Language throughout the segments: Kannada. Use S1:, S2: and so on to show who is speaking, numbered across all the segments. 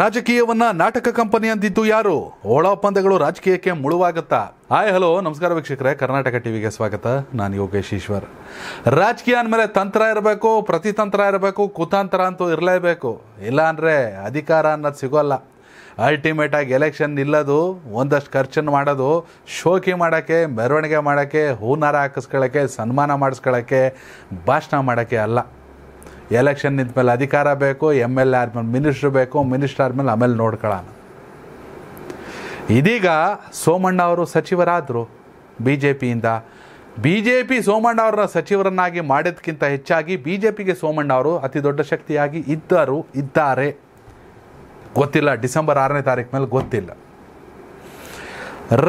S1: ರಾಜಕೀಯವನ್ನ ನಾಟಕ ಕಂಪನಿ ಅಂದಿದ್ದು ಯಾರು ಒಳ ಒಪ್ಪಂದಗಳು ರಾಜಕೀಯಕ್ಕೆ ಮುಳುವಾಗುತ್ತಾ ಆಯ್ ಹಲೋ ನಮಸ್ಕಾರ ವೀಕ್ಷಕರೇ ಕರ್ನಾಟಕ ಟಿವಿಗೆ ಸ್ವಾಗತ ನಾನು ಯೋಗೇಶ್ ಈಶ್ವರ್ ರಾಜಕೀಯ ಅಂದಮೇಲೆ ತಂತ್ರ ಇರಬೇಕು ಪ್ರತಿತಂತ್ರ ಇರಬೇಕು ಕುತಂತ್ರ ಅಂತೂ ಇರಲೇಬೇಕು ಇಲ್ಲ ಅಂದರೆ ಅಧಿಕಾರ ಅನ್ನೋದು ಸಿಗೋಲ್ಲ ಆಗಿ ಎಲೆಕ್ಷನ್ ನಿಲ್ಲೋದು ಒಂದಷ್ಟು ಖರ್ಚನ್ನು ಮಾಡೋದು ಶೋಕಿ ಮಾಡೋಕ್ಕೆ ಮೆರವಣಿಗೆ ಮಾಡೋಕ್ಕೆ ಹೂನಾರ ಹಾಕಿಸ್ಕೊಳ್ಳೋಕ್ಕೆ ಸನ್ಮಾನ ಮಾಡಿಸ್ಕೊಳ್ಳೋಕ್ಕೆ ಭಾಷಣ ಮಾಡೋಕ್ಕೆ ಅಲ್ಲ ಎಲೆಕ್ಷನ್ ಮೇಲೆ ಅಧಿಕಾರ ಬೇಕು ಎಮ್ ಎಲ್ ಎ ಆದ್ಮೇಲೆ ಮಿನಿಸ್ಟ್ರ್ ಬೇಕು ಮಿನಿಸ್ಟರ್ ಆದಮೇಲೆ ಆಮೇಲೆ ನೋಡ್ಕೊಳ್ಳೋಣ ಇದೀಗ ಸೋಮಣ್ಣ ಅವರು ಸಚಿವರಾದರು ಬಿ ಜೆ ಪಿಯಿಂದ ಬಿ ಜೆ ಪಿ ಸೋಮಣ್ಣ ಅವ್ರನ್ನ ಸಚಿವರನ್ನಾಗಿ ಮಾಡಿದ್ಕಿಂತ ಹೆಚ್ಚಾಗಿ ಬಿ ಜೆ ಪಿಗೆ ಸೋಮಣ್ಣ ಅವರು ಅತಿ ದೊಡ್ಡ ಶಕ್ತಿಯಾಗಿ ಇದ್ದರು ಇದ್ದಾರೆ ಗೊತ್ತಿಲ್ಲ ಡಿಸೆಂಬರ್ ಆರನೇ ತಾರೀಕು ಮೇಲೆ ಗೊತ್ತಿಲ್ಲ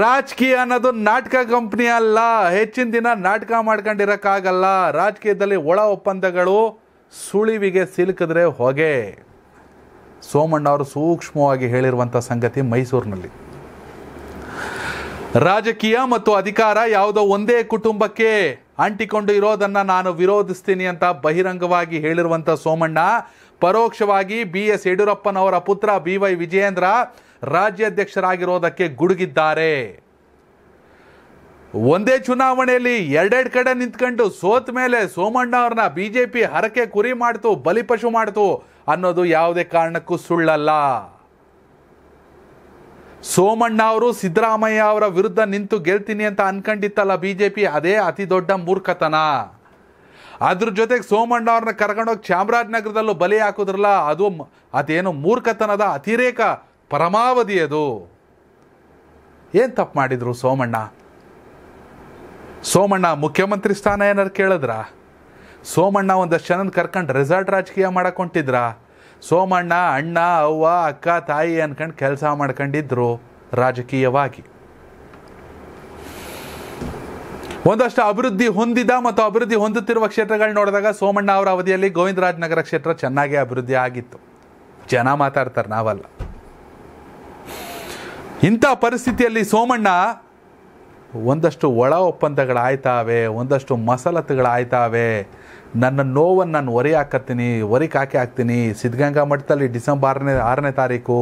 S1: ರಾಜಕೀಯ ಅನ್ನೋದು ನಾಟಕ ಕಂಪ್ನಿ ಅಲ್ಲ ಹೆಚ್ಚಿನ ದಿನ ನಾಟಕ ಮಾಡ್ಕೊಂಡಿರೋಕ್ಕಾಗಲ್ಲ ರಾಜಕೀಯದಲ್ಲಿ ಒಳ ಒಪ್ಪಂದಗಳು ಸುಳಿವಿಗೆ ಸಿಲುಕಿದ್ರೆ ಹೊಗೆ ಸೋಮಣ್ಣ ಅವರು ಸೂಕ್ಷ್ಮವಾಗಿ ಹೇಳಿರುವಂಥ ಸಂಗತಿ ಮೈಸೂರಿನಲ್ಲಿ ರಾಜಕೀಯ ಮತ್ತು ಅಧಿಕಾರ ಯಾವುದೋ ಒಂದೇ ಕುಟುಂಬಕ್ಕೆ ಅಂಟಿಕೊಂಡು ಇರೋದನ್ನು ನಾನು ವಿರೋಧಿಸ್ತೀನಿ ಅಂತ ಬಹಿರಂಗವಾಗಿ ಹೇಳಿರುವಂಥ ಸೋಮಣ್ಣ ಪರೋಕ್ಷವಾಗಿ ಬಿ ಎಸ್ ಯಡಿಯೂರಪ್ಪನವರ ಪುತ್ರ ಬಿ ವೈ ವಿಜಯೇಂದ್ರ ರಾಜ್ಯಾಧ್ಯಕ್ಷರಾಗಿರೋದಕ್ಕೆ ಗುಡುಗಿದ್ದಾರೆ ಒಂದೇ ಚುನಾವಣೆಯಲ್ಲಿ ಎರಡೆರಡು ಕಡೆ ನಿಂತ್ಕೊಂಡು ಸೋತ ಮೇಲೆ ಸೋಮಣ್ಣ ಅವ್ರನ್ನ ಬಿ ಜೆ ಪಿ ಹರಕೆ ಕುರಿ ಮಾಡ್ತು ಬಲಿಪಶು ಮಾಡ್ತು ಅನ್ನೋದು ಯಾವುದೇ ಕಾರಣಕ್ಕೂ ಸುಳ್ಳಲ್ಲ ಸೋಮಣ್ಣ ಅವರು ಸಿದ್ದರಾಮಯ್ಯ ಅವರ ವಿರುದ್ಧ ನಿಂತು ಗೆಲ್ತೀನಿ ಅಂತ ಅನ್ಕೊಂಡಿತ್ತಲ್ಲ ಬಿ ಜೆ ಪಿ ಅದೇ ಅತಿ ದೊಡ್ಡ ಮೂರ್ಖತನ ಅದ್ರ ಜೊತೆಗೆ ಸೋಮಣ್ಣ ಅವ್ರನ್ನ ಕರ್ಕೊಂಡೋಗಿ ಚಾಮರಾಜನಗರದಲ್ಲೂ ಬಲಿ ಹಾಕುದ್ರಲ್ಲ ಅದು ಅದೇನು ಮೂರ್ಖತನದ ಅತಿರೇಕ ಪರಮಾವಧಿ ಅದು ಏನು ತಪ್ಪು ಮಾಡಿದರು ಸೋಮಣ್ಣ ಸೋಮಣ್ಣ ಮುಖ್ಯಮಂತ್ರಿ ಸ್ಥಾನ ಏನಾರು ಕೇಳಿದ್ರ ಸೋಮಣ್ಣ ಒಂದಷ್ಟು ಜನನ ಕರ್ಕೊಂಡು ರೆಸಾರ್ಟ್ ರಾಜಕೀಯ ಮಾಡಕೊಂಡಿದ್ರ ಸೋಮಣ್ಣ ಅಣ್ಣ ಅವ್ವ ಅಕ್ಕ ತಾಯಿ ಅನ್ಕೊಂಡು ಕೆಲಸ ಮಾಡ್ಕೊಂಡಿದ್ರು ರಾಜಕೀಯವಾಗಿ ಒಂದಷ್ಟು ಅಭಿವೃದ್ಧಿ ಹೊಂದಿದ ಮತ್ತು ಅಭಿವೃದ್ಧಿ ಹೊಂದುತ್ತಿರುವ ಕ್ಷೇತ್ರಗಳು ನೋಡಿದಾಗ ಸೋಮಣ್ಣ ಅವರ ಅವಧಿಯಲ್ಲಿ ಗೋವಿಂದರಾಜನಗರ ಕ್ಷೇತ್ರ ಚೆನ್ನಾಗಿ ಅಭಿವೃದ್ಧಿ ಆಗಿತ್ತು ಜನ ಮಾತಾಡ್ತಾರೆ ನಾವಲ್ಲ ಇಂಥ ಪರಿಸ್ಥಿತಿಯಲ್ಲಿ ಸೋಮಣ್ಣ ಒಂದಷ್ಟು ಒಳ ಆಯ್ತಾವೆ ಒಂದಷ್ಟು ಮಸಲತ್ತುಗಳಾಯ್ತಾವೆ ನನ್ನ ನೋವನ್ನು ನಾನು ಒರಿ ಹಾಕತ್ತೀನಿ ಒರಿ ಕಾಕಿ ಹಾಕ್ತೀನಿ ಸಿದ್ಧಗಂಗಾ ಮಠದಲ್ಲಿ ಡಿಸೆಂಬರ್ ಆರನೇ ತಾರೀಕು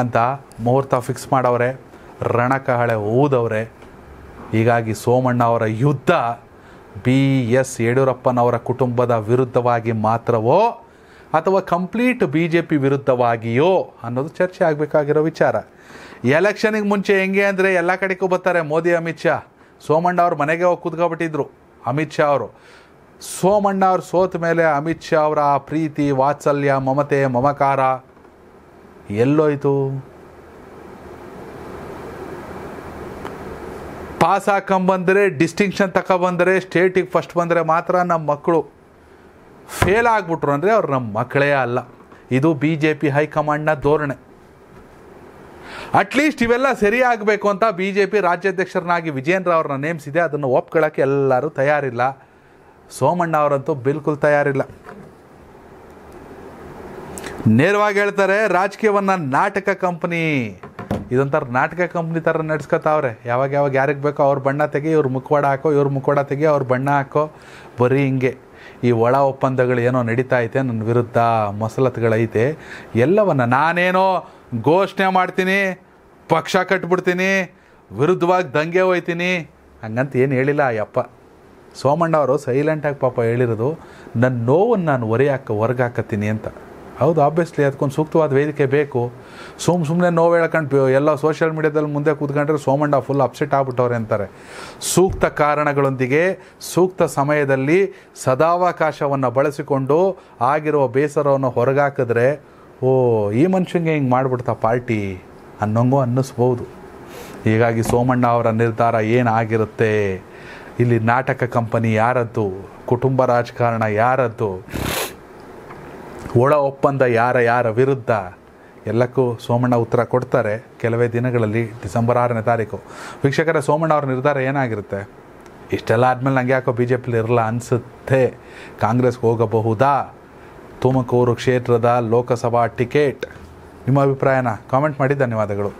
S1: ಅಂತ ಮುಹೂರ್ತ ಫಿಕ್ಸ್ ಮಾಡವ್ರೆ ರಣಕಹಳೆ ಊದವ್ರೆ ಹೀಗಾಗಿ ಸೋಮಣ್ಣ ಅವರ ಯುದ್ಧ ಬಿ ಎಸ್ ಯಡಿಯೂರಪ್ಪನವರ ಕುಟುಂಬದ ವಿರುದ್ಧವಾಗಿ ಮಾತ್ರವೋ ಅಥವಾ ಕಂಪ್ಲೀಟ್ ಬಿ ಜೆ ಪಿ ವಿರುದ್ಧವಾಗಿಯೋ ಅನ್ನೋದು ಚರ್ಚೆ ಆಗಬೇಕಾಗಿರೋ ವಿಚಾರ ಎಲೆಕ್ಷನಿಗೆ ಮುಂಚೆ ಹೆಂಗೆ ಅಂದರೆ ಎಲ್ಲ ಕಡೆಗೂ ಬರ್ತಾರೆ ಮೋದಿ ಅಮಿತ್ ಶಾ ಸೋಮಣ್ಣ ಅವ್ರ ಮನೆಗೆ ಹೋಗಿ ಕೂತ್ಕೊಬಿಟ್ಟಿದ್ರು ಅಮಿತ್ ಶಾ ಅವರು ಸೋಮಣ್ಣ ಅವ್ರು ಸೋತ ಮೇಲೆ ಅಮಿತ್ ಶಾ ಅವರ ಪ್ರೀತಿ ವಾತ್ಸಲ್ಯ ಮಮತೆ ಮಮಕಾರ ಎಲ್ಲೋಯ್ತು ಪಾಸ್ ಹಾಕೊಂಬಂದರೆ ಡಿಸ್ಟಿಂಕ್ಷನ್ ತಗೊಬಂದರೆ ಸ್ಟೇಟಿಗೆ ಫಸ್ಟ್ ಬಂದರೆ ಮಾತ್ರ ನಮ್ಮ ಮಕ್ಕಳು ಫೇಲ್ ಆಗ್ಬಿಟ್ರು ಅಂದರೆ ಅವ್ರು ನಮ್ಮ ಮಕ್ಕಳೇ ಅಲ್ಲ ಇದು ಬಿ ಜೆ ಪಿ ಹೈಕಮಾಂಡ್ನ ಧೋರಣೆ ಅಟ್ಲೀಸ್ಟ್ ಇವೆಲ್ಲ ಸರಿ ಆಗಬೇಕು ಅಂತ ಬಿ ಜೆ ಪಿ ರಾಜ್ಯಾಧ್ಯಕ್ಷರನ್ನಾಗಿ ವಿಜೇಂದ್ರ ಅವ್ರನ್ನ ನೇಮಿಸಿದೆ ಅದನ್ನು ಒಪ್ಕೊಳ್ಳೋಕ್ಕೆ ಎಲ್ಲರೂ ತಯಾರಿಲ್ಲ ಸೋಮಣ್ಣ ಅವರಂತೂ ಬಿಲ್ಕುಲ್ ತಯಾರಿಲ್ಲ ನೇರವಾಗಿ ಹೇಳ್ತಾರೆ ರಾಜಕೀಯವನ್ನು ನಾಟಕ ಕಂಪ್ನಿ ಇದೊಂಥರ ನಾಟಕ ಕಂಪ್ನಿ ಥರ ನಡೆಸ್ಕೊತಾವ್ರೆ ಯಾವಾಗ ಯಾವಾಗ ಯಾರಿಗೆ ಬೇಕೋ ಅವ್ರ ಬಣ್ಣ ತೆಗಿ ಇವ್ರ ಮುಖವಾಡ ಹಾಕೋ ಇವ್ರ ಮುಖವಾಡ ತೆಗಿ ಅವ್ರ ಬಣ್ಣ ಹಾಕೋ ಬರೀ ಹಿಂಗೆ ಈ ಒಳ ಒಪ್ಪಂದಗಳು ಏನೋ ನಡೀತಾ ಐತೆ ನನ್ನ ವಿರುದ್ಧ ಮಸಲತ್ಗಳೈತೆ ಎಲ್ಲವನ್ನು ನಾನೇನೋ ಘೋಷಣೆ ಮಾಡ್ತೀನಿ ಪಕ್ಷ ಕಟ್ಬಿಡ್ತೀನಿ ವಿರುದ್ಧವಾಗಿ ದಂಗೆ ಹೋಯ್ತೀನಿ ಹಂಗಂತ ಏನು ಹೇಳಿಲ್ಲ ಆ ಯಪ್ಪ ಸೋಮಣ್ಣ ಅವರು ಸೈಲೆಂಟಾಗಿ ಪಾಪ ಹೇಳಿರೋದು ನನ್ನ ನೋವನ್ನು ನಾನು ಒರೆಯಾಕ ಹೊರ್ಗಾಕತ್ತೀನಿ ಹೊರಗಾಕತ್ತೀನಿ ಅಂತ ಹೌದು ಆಬ್ವಿಯಸ್ಲಿ ಅದಕ್ಕೊಂದು ಸೂಕ್ತವಾದ ವೇದಿಕೆ ಬೇಕು ಸುಮ್ಮ ಸುಮ್ಮನೆ ನೋವು ಹೇಳ್ಕೊಂಡು ಎಲ್ಲ ಸೋಷಿಯಲ್ ಮೀಡ್ಯಾದಲ್ಲಿ ಮುಂದೆ ಕೂತ್ಕೊಂಡ್ರೆ ಸೋಮಂಡ ಫುಲ್ ಅಪ್ಸೆಟ್ ಆಗ್ಬಿಟ್ಟವ್ರೆ ಅಂತಾರೆ ಸೂಕ್ತ ಕಾರಣಗಳೊಂದಿಗೆ ಸೂಕ್ತ ಸಮಯದಲ್ಲಿ ಸದಾವಕಾಶವನ್ನು ಬಳಸಿಕೊಂಡು ಆಗಿರುವ ಬೇಸರವನ್ನು ಹೊರಗಾಕಿದ್ರೆ ಓ ಈ ಮನುಷ್ಯಂಗೆ ಹಿಂಗೆ ಮಾಡಿಬಿಡ್ತಾ ಪಾರ್ಟಿ ಅನ್ನೋಂಗೂ ಅನ್ನಿಸ್ಬೋದು ಹೀಗಾಗಿ ಸೋಮಣ್ಣ ಅವರ ನಿರ್ಧಾರ ಏನಾಗಿರುತ್ತೆ ಇಲ್ಲಿ ನಾಟಕ ಕಂಪನಿ ಯಾರದ್ದು ಕುಟುಂಬ ರಾಜಕಾರಣ ಯಾರದ್ದು ಒಳ ಒಪ್ಪಂದ ಯಾರ ಯಾರ ವಿರುದ್ಧ ಎಲ್ಲಕ್ಕೂ ಸೋಮಣ್ಣ ಉತ್ತರ ಕೊಡ್ತಾರೆ ಕೆಲವೇ ದಿನಗಳಲ್ಲಿ ಡಿಸೆಂಬರ್ ಆರನೇ ತಾರೀಕು ವೀಕ್ಷಕರ ಸೋಮಣ್ಣ ಅವ್ರ ನಿರ್ಧಾರ ಏನಾಗಿರುತ್ತೆ ಇಷ್ಟೆಲ್ಲ ಆದಮೇಲೆ ನಂಗೆ ಯಾಕೋ ಬಿ ಜೆ ಪಿಲಿ ಇರಲ್ಲ ಅನಿಸುತ್ತೆ ಕಾಂಗ್ರೆಸ್ಗೆ ಹೋಗಬಹುದಾ ತುಮಕೂರು ಕ್ಷೇತ್ರದ ಲೋಕಸಭಾ ಟಿಕೆಟ್ ನಿಮ್ಮ ಅಭಿಪ್ರಾಯನ ಕಾಮೆಂಟ್ ಮಾಡಿ ಧನ್ಯವಾದಗಳು